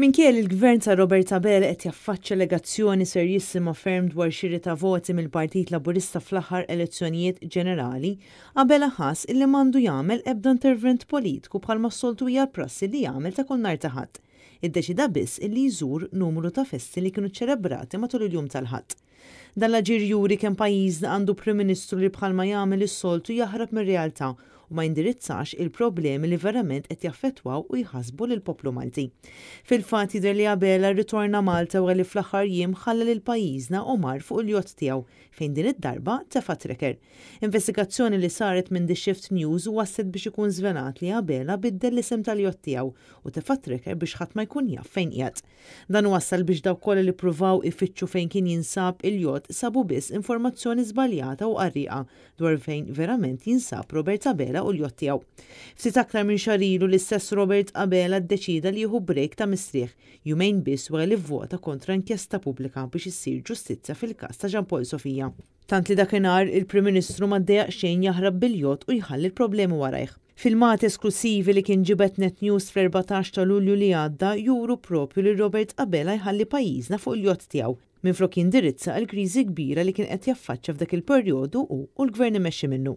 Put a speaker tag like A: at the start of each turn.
A: Minkejja il gvern ta' Robert Abel qed jaffaċċa legazzjoni serjissima ferm dwar xiri ta' voti mill-Partit Laburista fl-aħħar elezzjonijiet ġenerali, Abel ħass illi mandu jagħmel ebda intervent politiku bħalma soltu hija prassi li jagħmel ta' kull nhar ta' ħadd. Iddeċida biss illi jżur numru ta' festi li kienu ċelebrati matul il-jum tal-ħadd. Dan l-ġir juri kemm pajjiżna għandu Prim Ministru li bħalma jagħmel is-soltu jaħrab mir-realtà u ma jindirizzax il-problemi li verament qed jaffettwaw u jħasbu l poplu Malti. Fil-fatt jidher li Abela rritorna Malta u li fl-aħħar jiem ħalla lil pajjiżna u mar fuq il-jott tiegħu fejn din id-darba tefa' trekker. Investigazzjoni li saret minn The Shift News wasset biex ikun żvenat li Abela biddel l-isem tal-jott tiegħu u tefa' trekker biex ħadd ma jkun jaf fejn qiegħed. Dan wassal biex daw kollha li pruvaw ifittxu fejn kien jinsab il-jott sabu biss informazzjoni żbaljata u qarriqa dwar fejn verament jinsab Robert Abela Abela u l jottijaw tiegħu. Ftit aktar minn xarilu l-istess Robert Abela ddeċida li jieħu brejk ta' mistrieħ jumejn biss wara li vvota kontra inkjesta pubblika biex issir ġustizzja fil-każ ta' Ġampol Sofija. Tant li dakinhar il-Prim Ministru ma xejn jaħrab bil-jott u jħalli l-problemi warajħ. Filmat esklusivi li kien ġibet Net News fl-14 ta' Lulju li għadda juru propju li Robert Abela jħalli pajjiżna fuq il-jott tiegħu minn flok jindirizza l-kriżi kbira li kien qed jaffaċċa f'dak il-perjodu u l-gvern imexxi minnu.